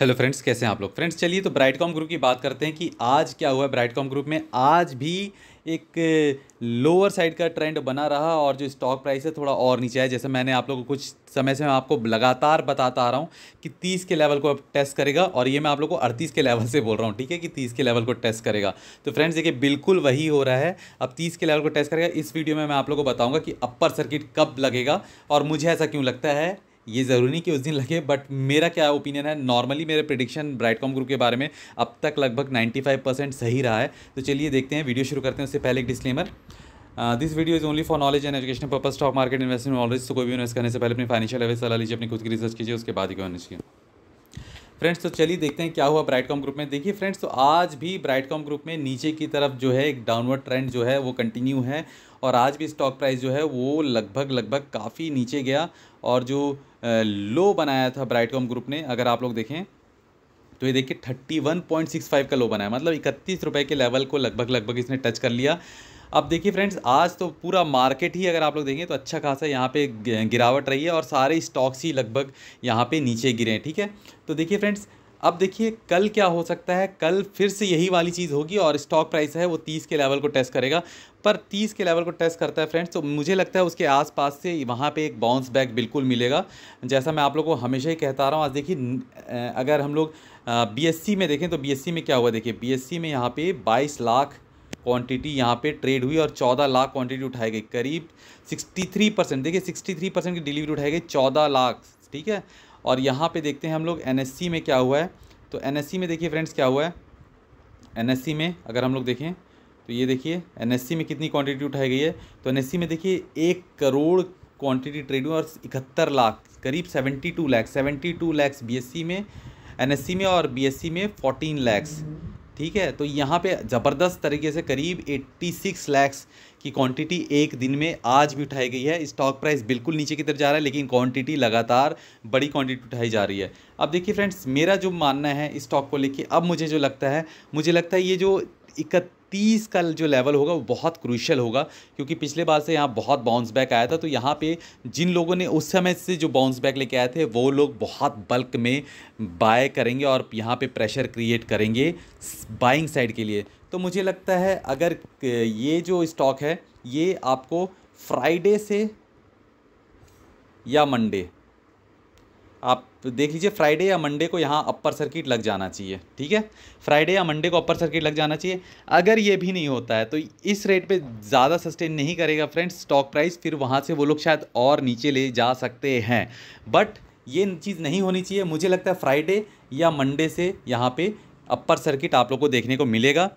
hello friends कैसे हैं आप लोग फ्रेंड्स चलिए तो ब्राइट कॉम ग्रुप की बात करते हैं कि आज क्या हुआ ब्राइट कॉम ग्रुप में आज भी एक लोअर साइड का ट्रेंड बना रहा और जो स्टॉक प्राइस है थोड़ा और नीचे है जैसे मैंने आप लोगों को कुछ समय से मैं आपको लगातार बताता आ रहा हूँ कि 30 के लेवल को अब टेस्ट करेगा और ये मैं आप लोगों को अड़तीस के लेवल से बोल रहा हूँ ठीक है कि 30 के लेवल को टेस्ट करेगा तो फ्रेंड्स देखिए बिल्कुल वही हो रहा है अब तीस के लेवल को टेस्ट करेगा इस वीडियो में मैं आप लोग को बताऊँगा कि अपर सर्किट कब लगेगा और मुझे ऐसा क्यों लगता है ये ज़रूरी नहीं कि उस दिन लगे बट मेरा क्या ओपिनियन है नॉर्मली मेरे प्रिडिक्शन ब्राइटकॉम ग्रुप के बारे में अब तक लगभग 95 परसेंट सही रहा है तो चलिए देखते हैं वीडियो शुरू करते हैं उससे पहले एक disclaimer this video is only for knowledge and education purpose stock market investment knowledge तो कोई भी इन्वेस्ट करने से पहले अपनी फाइनेंशियल एवेज सलाह लीजिए अपनी खुद की रिसर्च कीजिए उसके बाद ही होना चाहिए फ्रेंड्स तो चलिए देखते हैं क्या हुआ ब्राइटकॉम ग्रुप में देखिए फ्रेंड्स तो आज भी ब्राइटकॉम ग्रुप में नीचे की तरफ जो है एक डाउनवर्ड ट्रेंड जो है वो कंटिन्यू है और आज भी स्टॉक प्राइस जो है वो लगभग लगभग काफ़ी नीचे गया और जो लो बनाया था ब्राइटकॉम ग्रुप ने अगर आप लोग देखें तो ये देखिए thirty one point six five का लो बनाया मतलब इकतीस रुपये के लेवल को लगभग लगभग इसने टच कर लिया अब देखिए फ्रेंड्स आज तो पूरा मार्केट ही अगर आप लोग देखें तो अच्छा खासा यहाँ पे गिरावट रही है और सारे स्टॉक्स ही लगभग यहाँ पे नीचे गिरे हैं ठीक है तो देखिए फ्रेंड्स अब देखिए कल क्या हो सकता है कल फिर से यही वाली चीज़ होगी और स्टॉक प्राइस है वो तीस के लेवल को टेस्ट करेगा पर तीस के लेवल को टेस्ट करता है फ्रेंड्स तो मुझे लगता है उसके आसपास से वहाँ पे एक बाउंस बैक बिल्कुल मिलेगा जैसा मैं आप लोगों को हमेशा ही कहता रहा हूँ आज देखिए अगर हम लोग बी में देखें तो बी में क्या हुआ देखिए बी में यहाँ पर बाईस लाख क्वांटिटी यहाँ पे ट्रेड हुई और 14 लाख क्वांटिटी उठाई गई करीब 63 परसेंट देखिए 63 परसेंट की डिलीवरी उठाई गई 14 लाख ठीक है और यहाँ पे देखते हैं हम लोग एन में क्या हुआ है तो एन में देखिए फ्रेंड्स क्या हुआ है एन में अगर हम लोग देखें तो ये देखिए एन में कितनी क्वांटिटी उठाई गई है तो एन में देखिए एक करोड़ क्वांटिटी ट्रेडिंग और इकहत्तर लाख करीब seventy two lakhs seventy two lakhs B में एन में और बी में फोर्टीन लैक्स ठीक है तो यहाँ पे ज़बरदस्त तरीके से करीब 86 लैक्स की क्वांटिटी एक दिन में आज भी उठाई गई है स्टॉक प्राइस बिल्कुल नीचे की तरफ जा रहा है लेकिन क्वांटिटी लगातार बड़ी क्वांटिटी उठाई जा रही है अब देखिए फ्रेंड्स मेरा जो मानना है स्टॉक को लेके अब मुझे जो लगता है मुझे लगता है ये जो इकत तीस का जो लेवल होगा वो बहुत क्रूशल होगा क्योंकि पिछले बार से यहाँ बहुत बाउंस बैक आया था तो यहाँ पे जिन लोगों ने उस समय से जो बाउंस बैक लेके आए थे वो लोग बहुत बल्क में बाय करेंगे और यहाँ पे प्रेशर क्रिएट करेंगे बाइंग साइड के लिए तो मुझे लगता है अगर ये जो स्टॉक है ये आपको फ्राइडे से या मंडे आप तो देख लीजिए फ्राइडे या मंडे को यहाँ अपर सर्किट लग जाना चाहिए ठीक है फ्राइडे या मंडे को अपर सर्किट लग जाना चाहिए अगर ये भी नहीं होता है तो इस रेट पे ज़्यादा सस्टेन नहीं करेगा फ्रेंड्स स्टॉक प्राइस फिर वहाँ से वो लोग शायद और नीचे ले जा सकते हैं बट ये चीज़ नहीं होनी चाहिए मुझे लगता है फ्राइडे या मंडे से यहाँ पर अपर सर्किट आप लोग को देखने को मिलेगा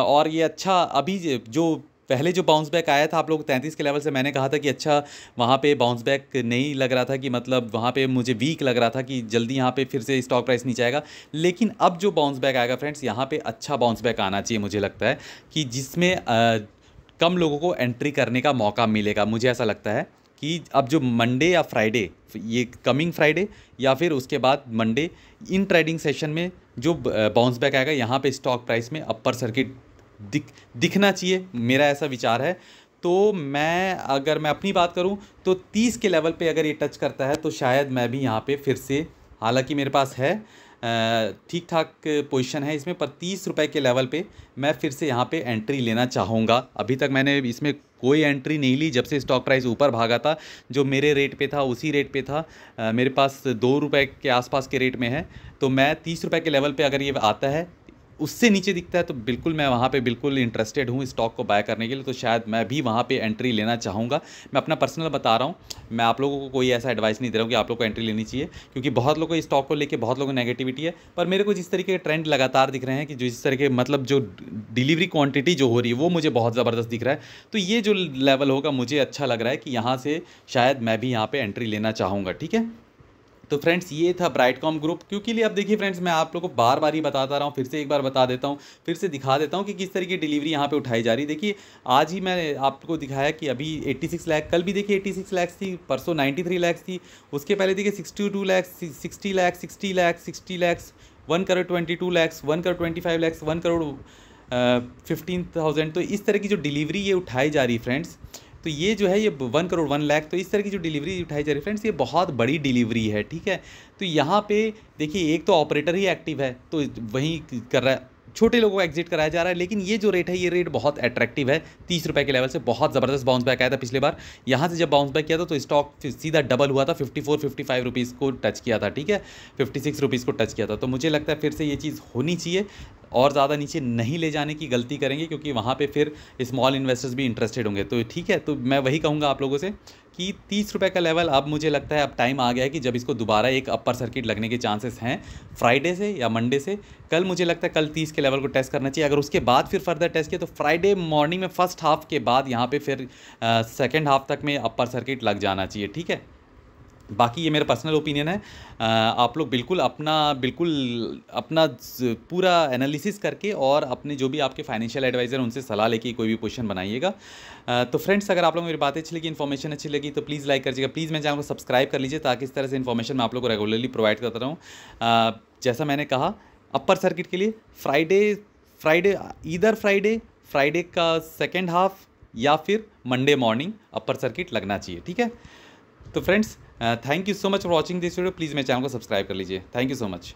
और ये अच्छा अभी जो पहले जो बाउंस बैक आया था आप लोग तैंतीस के लेवल से मैंने कहा था कि अच्छा वहाँ पे बाउंस बैक नहीं लग रहा था कि मतलब वहाँ पे मुझे वीक लग रहा था कि जल्दी यहाँ पे फिर से स्टॉक प्राइस नीचे आएगा लेकिन अब जो बाउंस बैक आएगा फ्रेंड्स यहाँ पे अच्छा बाउंस बैक आना चाहिए मुझे लगता है कि जिसमें कम लोगों को एंट्री करने का मौका मिलेगा मुझे ऐसा लगता है कि अब जो मंडे या फ्राइडे ये कमिंग फ्राइडे या फिर उसके बाद मंडे इन ट्रेडिंग सेशन में जो बाउंस बैक आएगा यहाँ पे स्टॉक प्राइस में अपर सर्किट दिख दिखना चाहिए मेरा ऐसा विचार है तो मैं अगर मैं अपनी बात करूं तो 30 के लेवल पे अगर ये टच करता है तो शायद मैं भी यहाँ पे फिर से हालांकि मेरे पास है ठीक ठाक पोजीशन है इसमें पर तीस रुपये के लेवल पे मैं फिर से यहाँ पे एंट्री लेना चाहूँगा अभी तक मैंने इसमें कोई एंट्री नहीं ली जब से स्टॉक प्राइस ऊपर भागा था जो मेरे रेट पे था उसी रेट पे था मेरे पास दो रुपये के आसपास के रेट में है तो मैं तीस रुपये के लेवल पे अगर ये आता है उससे नीचे दिखता है तो बिल्कुल मैं वहाँ पे बिल्कुल इंटरेस्टेड हूँ स्टॉक को बाय करने के लिए तो शायद मैं भी वहाँ पे एंट्री लेना चाहूँगा मैं अपना पर्सनल बता रहा हूँ मैं आप लोगों को कोई ऐसा एडवाइस नहीं दे रहा हूँ कि आप लोग को एंट्री लेनी चाहिए क्योंकि बहुत लोगों इस स्टॉक को लेकर बहुत लोगों को नेगेटिविटी है पर मेरे को जिस तरीके के ट्रेंड लगातार दिख रहे हैं कि जिस तरह के मतलब जो डिलीवरी क्वान्टिटी जो हो रही है वो मुझे बहुत ज़बरदस्त दिख रहा है तो ये जो लेवल होगा मुझे अच्छा लग रहा है कि यहाँ से शायद मैं भी यहाँ पर एंट्री लेना चाहूँगा ठीक है तो फ्रेंड्स ये था ब्राइटकॉम ग्रुप क्योंकि लिए अब देखिए फ्रेंड्स मैं आप लोग को बार बार ही बताता रहा हूँ फिर से एक बार बता देता हूँ फिर से दिखा देता हूँ कि किस तरह की डिलीवरी यहाँ पे उठाई जा रही देखिए आज ही मैंने आपको दिखाया कि अभी 86 लाख कल भी देखिए 86 लैक्स थी परसों नाइन्टी थ्री लैक्स थी उसके पहले देखिए sixty two lakhs sixty lakhs sixty lakhs sixty lakhs one crore twenty two lakhs one crore twenty five lakhs one crore fifteen thousand तो इस तरह की जो डिलीवरी ये उठाई जा रही फ्रेंड्स तो ये जो है ये वन करोड़ वन लाख तो इस तरह की जो डिलीवरी उठाई जा रही है फ्रेंड्स ये बहुत बड़ी डिलीवरी है ठीक है तो यहाँ पे देखिए एक तो ऑपरेटर ही एक्टिव है तो वहीं कर रहा है छोटे लोगों को एग्जिट कराया जा रहा है लेकिन ये जो रेट है ये रेट बहुत अट्रैक्टिव है तीस रुपये के लेवल से बहुत ज़बरदस्त बाउंस बैक आया था पिछले बार यहाँ से जब बाउंस बैक किया था तो स्टॉक सीधा डबल हुआ था fifty four fifty five rupees को टच किया था ठीक है फिफ्टी सिक्स रुपीज़ को टच किया था तो मुझे लगता है फिर से ये चीज़ होनी चाहिए और ज़्यादा नीचे नहीं ले जाने की गलती करेंगे क्योंकि वहाँ पे फिर स्मॉल इन्वेस्टर्स भी इंटरेस्टेड होंगे तो ठीक है तो मैं वही कहूँगा आप लोगों से कि तीस रुपये का लेवल अब मुझे लगता है अब टाइम आ गया है कि जब इसको दोबारा एक अपर सर्किट लगने के चांसेस हैं फ्राइडे से या मंडे से कल मुझे लगता है कल तीस के लेवल को टेस्ट करना चाहिए अगर उसके बाद फिर फर्दर टेस्ट किया तो फ्राइडे मॉर्निंग में फर्स्ट हाफ के बाद यहाँ पर फिर सेकेंड हाफ तक में अपर सर्किट लग जाना चाहिए ठीक है बाकी ये मेरा पर्सनल ओपिनियन है आप लोग बिल्कुल अपना बिल्कुल अपना पूरा एनालिसिस करके और अपने जो भी आपके फाइनेंशियल एडवाइज़र उनसे सलाह लेके कोई भी क्वेश्चन बनाइएगा तो फ्रेंड्स अगर आप लोग मेरी बातें अच्छी लगी इन्फॉर्मेशन अच्छी लगी तो प्लीज़ लाइक कर प्लीज़ मैं चैनल को सब्सक्राइब कर लीजिए ताकि इस तरह से इन्फॉर्मेशन मैं आप लोग को रेगुलरली प्रोवाइड करता रहूँ जैसा मैंने कहा अपर सर्किट के लिए Friday Friday either Friday Friday का सेकेंड हाफ या फिर मंडे मॉर्निंग अपर सर्किट लगना चाहिए ठीक है तो friends thank you so much for watching this video please मेरे चैनल को सब्सक्राइब कर लीजिए थैंक यू सो मच